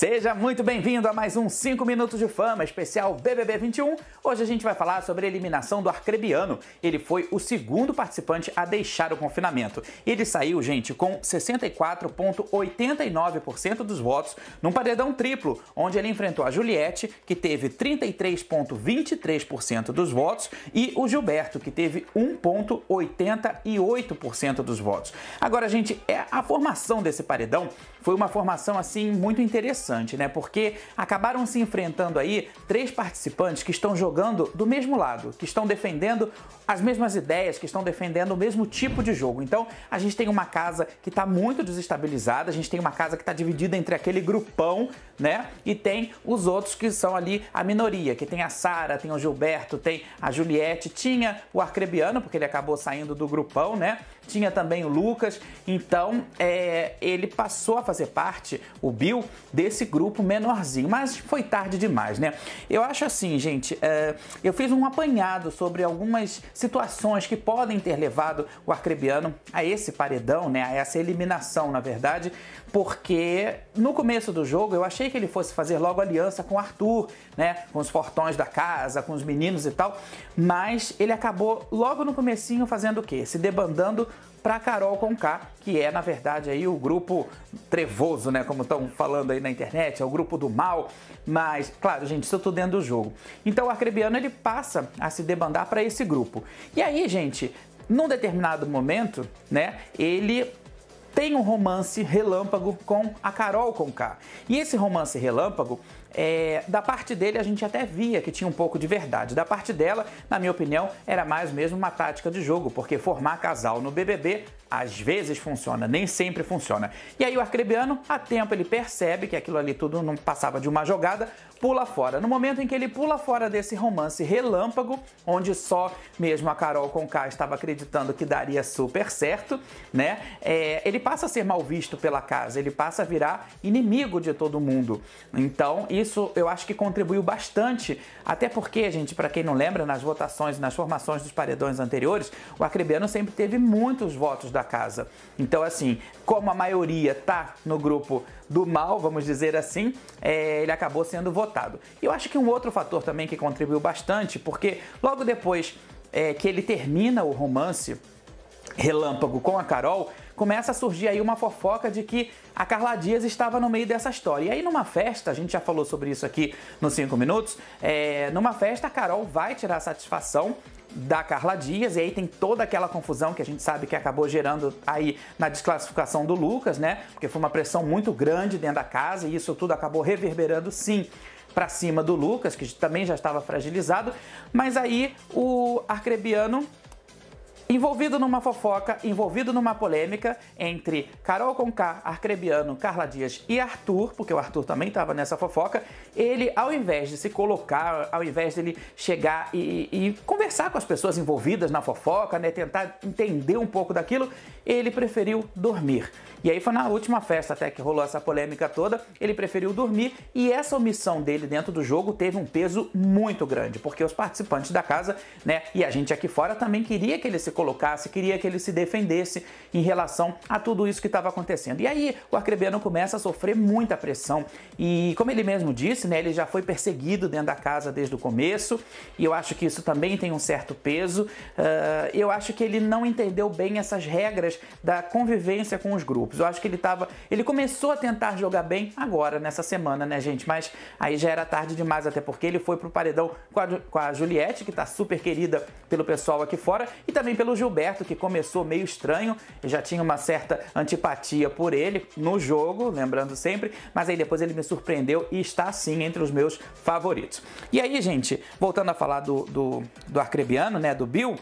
Seja muito bem-vindo a mais um 5 Minutos de Fama, especial BBB 21. Hoje a gente vai falar sobre a eliminação do Arcrebiano. Ele foi o segundo participante a deixar o confinamento. Ele saiu, gente, com 64,89% dos votos num paredão triplo, onde ele enfrentou a Juliette, que teve 33,23% dos votos, e o Gilberto, que teve 1,88% dos votos. Agora, gente, é a formação desse paredão foi uma formação assim muito interessante interessante, né? Porque acabaram se enfrentando aí três participantes que estão jogando do mesmo lado, que estão defendendo as mesmas ideias, que estão defendendo o mesmo tipo de jogo. Então, a gente tem uma casa que está muito desestabilizada, a gente tem uma casa que está dividida entre aquele grupão, né? E tem os outros que são ali a minoria, que tem a Sara, tem o Gilberto, tem a Juliette, tinha o Arcrebiano, porque ele acabou saindo do grupão, né? tinha também o Lucas. Então é, ele passou a fazer parte, o Bill, desse grupo menorzinho. Mas foi tarde demais, né? Eu acho assim, gente, é, eu fiz um apanhado sobre algumas situações que podem ter levado o arcrebiano a esse paredão, né? A essa eliminação, na verdade porque no começo do jogo eu achei que ele fosse fazer logo aliança com o Arthur, né, com os fortões da casa, com os meninos e tal, mas ele acabou logo no comecinho fazendo o quê? Se debandando para Carol com K, que é na verdade aí o grupo trevoso, né, como estão falando aí na internet, é o grupo do mal, mas claro, gente, isso tudo dentro do jogo. Então o Arcrebiano ele passa a se debandar para esse grupo. E aí, gente, num determinado momento, né, ele tem um romance relâmpago com a Carol Conká. E esse romance relâmpago, é, da parte dele a gente até via que tinha um pouco de verdade. Da parte dela, na minha opinião, era mais mesmo uma tática de jogo, porque formar casal no BBB às vezes funciona, nem sempre funciona. E aí o arcrebiano, a tempo, ele percebe que aquilo ali tudo não passava de uma jogada, pula fora. No momento em que ele pula fora desse romance relâmpago, onde só mesmo a Carol Conká estava acreditando que daria super certo, né? É, ele passa a ser mal visto pela casa, ele passa a virar inimigo de todo mundo. Então, isso eu acho que contribuiu bastante, até porque, gente, para quem não lembra, nas votações, nas formações dos paredões anteriores, o arcrebiano sempre teve muitos votos da da casa. Então, assim, como a maioria tá no grupo do mal, vamos dizer assim, é, ele acabou sendo votado. E eu acho que um outro fator também que contribuiu bastante, porque logo depois é, que ele termina o romance relâmpago com a Carol, começa a surgir aí uma fofoca de que a Carla Dias estava no meio dessa história. E aí, numa festa, a gente já falou sobre isso aqui nos 5 minutos, é, numa festa a Carol vai tirar satisfação da Carla Dias, e aí tem toda aquela confusão que a gente sabe que acabou gerando aí na desclassificação do Lucas, né? Porque foi uma pressão muito grande dentro da casa e isso tudo acabou reverberando sim para cima do Lucas, que também já estava fragilizado, mas aí o Arcrebiano envolvido numa fofoca, envolvido numa polêmica entre Carol Conká, Arcrebiano, Carla Dias e Arthur, porque o Arthur também estava nessa fofoca, ele, ao invés de se colocar, ao invés dele chegar e, e, conversar com as pessoas envolvidas na fofoca, né, tentar entender um pouco daquilo, ele preferiu dormir. E aí foi na última festa até que rolou essa polêmica toda, ele preferiu dormir e essa omissão dele dentro do jogo teve um peso muito grande, porque os participantes da casa, né, e a gente aqui fora também queria que ele se colocasse, queria que ele se defendesse em relação a tudo isso que estava acontecendo. E aí o Arcrebiano começa a sofrer muita pressão e, como ele mesmo disse, né, ele já foi perseguido dentro da casa desde o começo e eu acho que isso também tem um certo peso. Uh, eu acho que ele não entendeu bem essas regras da convivência com os grupos. Eu acho que ele estava, ele começou a tentar jogar bem agora nessa semana, né, gente? Mas aí já era tarde demais até porque ele foi pro paredão com a, com a Juliette, que está super querida pelo pessoal aqui fora e também pelo pelo Gilberto, que começou meio estranho, eu já tinha uma certa antipatia por ele no jogo, lembrando sempre, mas aí depois ele me surpreendeu e está sim entre os meus favoritos. E aí, gente, voltando a falar do, do, do Arcrebiano, né, do Bill,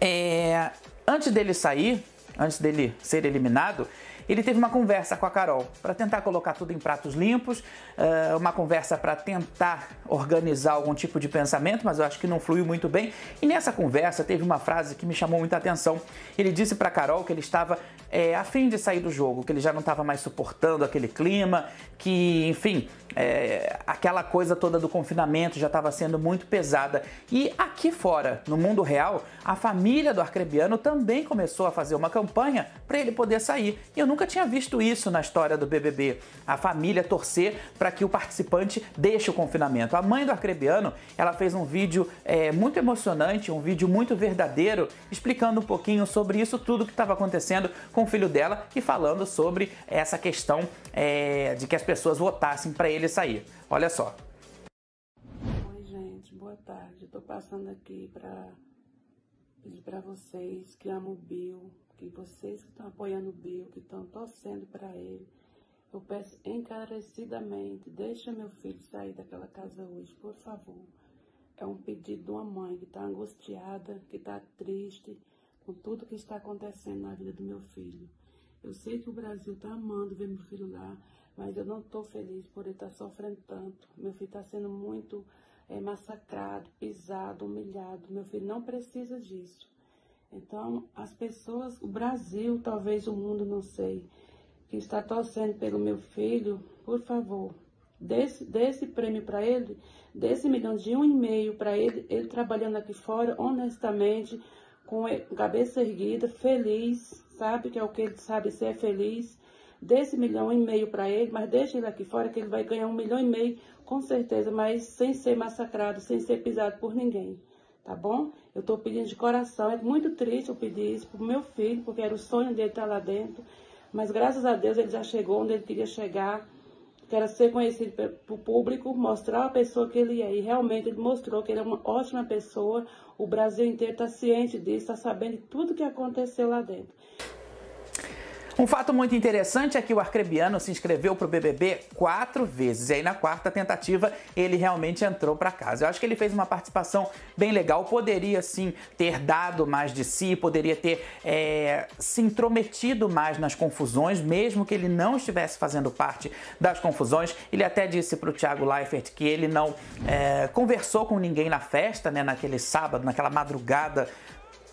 é, antes dele sair, antes dele ser eliminado, ele teve uma conversa com a Carol para tentar colocar tudo em pratos limpos, eh, uma conversa para tentar organizar algum tipo de pensamento, mas eu acho que não fluiu muito bem. E nessa conversa teve uma frase que me chamou muita atenção. Ele disse para Carol que ele estava é, a fim de sair do jogo, que ele já não estava mais suportando aquele clima, que, enfim, é, aquela coisa toda do confinamento já estava sendo muito pesada. E aqui fora, no mundo real, a família do arcrebiano também começou a fazer uma campanha para ele poder sair. E eu não nunca tinha visto isso na história do BBB. A família torcer para que o participante deixe o confinamento. A mãe do Arcrebiano, ela fez um vídeo é, muito emocionante, um vídeo muito verdadeiro, explicando um pouquinho sobre isso tudo que estava acontecendo com o filho dela e falando sobre essa questão é, de que as pessoas votassem para ele sair. Olha só. Oi, gente, boa tarde. Estou passando aqui para pedir para vocês que amo o Bill que vocês que estão apoiando o Bill, que estão torcendo para ele, eu peço encarecidamente, deixa meu filho sair daquela casa hoje, por favor. É um pedido de uma mãe que está angustiada, que está triste com tudo que está acontecendo na vida do meu filho. Eu sei que o Brasil está amando ver meu filho lá, mas eu não estou feliz por ele estar tá sofrendo tanto. Meu filho está sendo muito é, massacrado, pisado, humilhado. Meu filho não precisa disso. Então, as pessoas, o Brasil, talvez o mundo, não sei, que está torcendo pelo meu filho, por favor, desse, prêmio para ele, desse milhão de um e meio para ele, ele trabalhando aqui fora, honestamente, com cabeça erguida, feliz, sabe? Que é o que ele sabe ser feliz. Desse milhão e meio para ele, mas deixa ele aqui fora que ele vai ganhar um milhão e meio, com certeza, mas sem ser massacrado, sem ser pisado por ninguém tá bom? Eu estou pedindo de coração, é muito triste eu pedir isso pro meu filho, porque era o sonho dele estar tá lá dentro, mas graças a Deus ele já chegou onde ele queria chegar, que era ser conhecido pro público, mostrar a pessoa que ele é, e realmente ele mostrou que ele é uma ótima pessoa, o Brasil inteiro está ciente disso, está sabendo de tudo que aconteceu lá dentro. Um fato muito interessante é que o Arcrebiano se inscreveu para o BBB quatro vezes. E aí na quarta tentativa ele realmente entrou para casa. Eu acho que ele fez uma participação bem legal. Poderia sim ter dado mais de si, poderia ter é, se intrometido mais nas confusões, mesmo que ele não estivesse fazendo parte das confusões. Ele até disse para o Thiago Leifert que ele não é, conversou com ninguém na festa, né, naquele sábado, naquela madrugada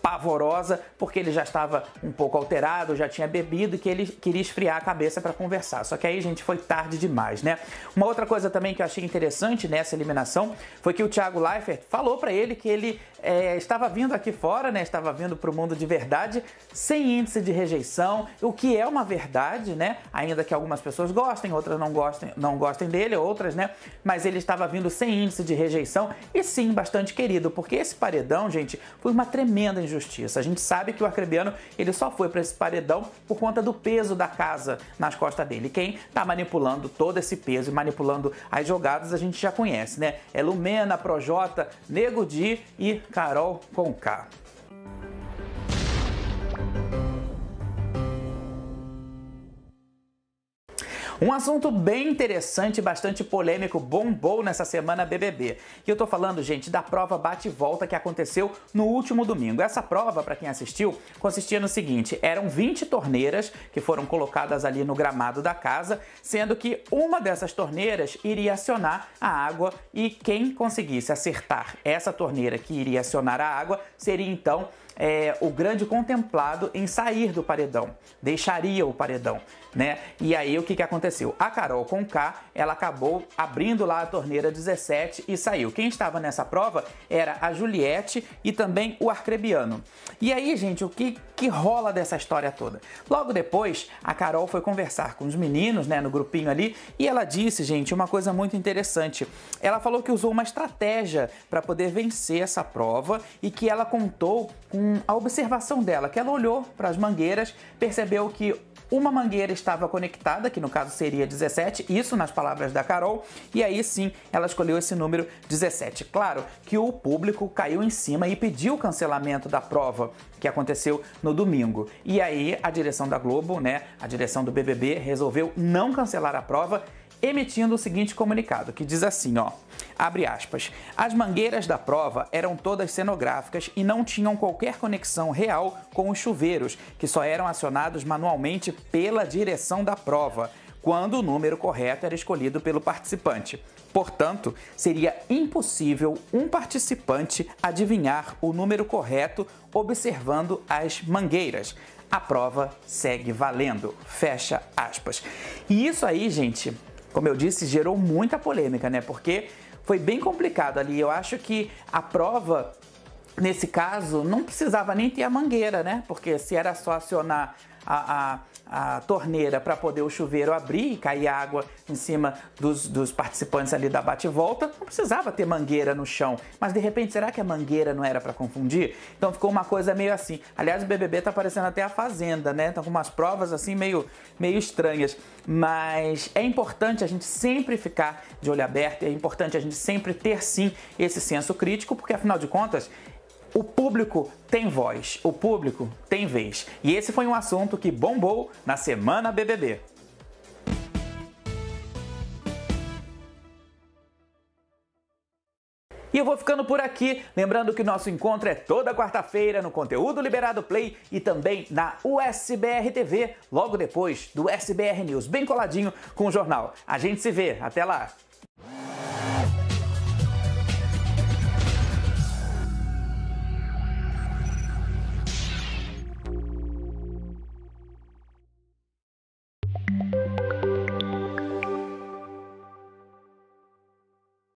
pavorosa, porque ele já estava um pouco alterado, já tinha bebido e que ele queria esfriar a cabeça para conversar. Só que aí, gente, foi tarde demais, né? Uma outra coisa também que eu achei interessante nessa eliminação foi que o Thiago Leifert falou para ele que ele é, estava vindo aqui fora, né? Estava vindo para o mundo de verdade sem índice de rejeição, o que é uma verdade, né? Ainda que algumas pessoas gostem, outras não gostem, não gostem dele, outras, né? Mas ele estava vindo sem índice de rejeição e sim bastante querido, porque esse paredão, gente, foi uma tremenda injustiça justiça. A gente sabe que o Acrebiano ele só foi para esse paredão por conta do peso da casa nas costas dele. Quem está manipulando todo esse peso e manipulando as jogadas a gente já conhece, né? É Lumena, Projota, Nego Di e Carol Conká. Um assunto bem interessante, bastante polêmico, bombou nessa semana BBB. E eu tô falando, gente, da prova bate volta que aconteceu no último domingo. Essa prova, para quem assistiu, consistia no seguinte: eram 20 torneiras que foram colocadas ali no gramado da casa, sendo que uma dessas torneiras iria acionar a água e quem conseguisse acertar essa torneira que iria acionar a água seria então é, o grande contemplado em sair do paredão, deixaria o paredão, né? E aí o que, que aconteceu? A Carol Conká, ela acabou abrindo lá a torneira 17 e saiu. Quem estava nessa prova era a Juliette e também o Arcrebiano. E aí, gente, o que, que rola dessa história toda? Logo depois, a Carol foi conversar com os meninos, né, no grupinho ali, e ela disse, gente, uma coisa muito interessante. Ela falou que usou uma estratégia para poder vencer essa prova e que ela contou com hum, a observação dela, que ela olhou para as mangueiras, percebeu que uma mangueira estava conectada, que no caso seria 17, isso nas palavras da Carol, e aí sim ela escolheu esse número 17. Claro que o público caiu em cima e pediu o cancelamento da prova que aconteceu no domingo. E aí a direção da Globo, né, a direção do BBB resolveu não cancelar a prova, emitindo o seguinte comunicado, que diz assim, ó: Abre aspas. As mangueiras da prova eram todas cenográficas e não tinham qualquer conexão real com os chuveiros, que só eram acionados manualmente pela direção da prova quando o número correto era escolhido pelo participante. Portanto, seria impossível um participante adivinhar o número correto observando as mangueiras. A prova segue valendo. Fecha aspas. E isso aí, gente, como eu disse, gerou muita polêmica, né? Porque foi bem complicado ali. Eu acho que a prova nesse caso, não precisava nem ter a mangueira, né? Porque se era só acionar a, a a torneira para poder o chuveiro abrir e cair água em cima dos, dos participantes ali da bate-volta, não precisava ter mangueira no chão. Mas de repente, será que a mangueira não era para confundir? Então ficou uma coisa meio assim. Aliás, o BBB tá parecendo até a Fazenda, né? Tá com umas provas assim meio, meio estranhas. Mas é importante a gente sempre ficar de olho aberto, é importante a gente sempre ter sim esse senso crítico, porque afinal de contas o público tem voz, o público tem vez. E esse foi um assunto que bombou na semana BBB. E eu vou ficando por aqui, lembrando que nosso encontro é toda quarta-feira no conteúdo liberado Play e também na USBR TV, logo depois do SBR News, bem coladinho com o jornal. A gente se vê, até lá.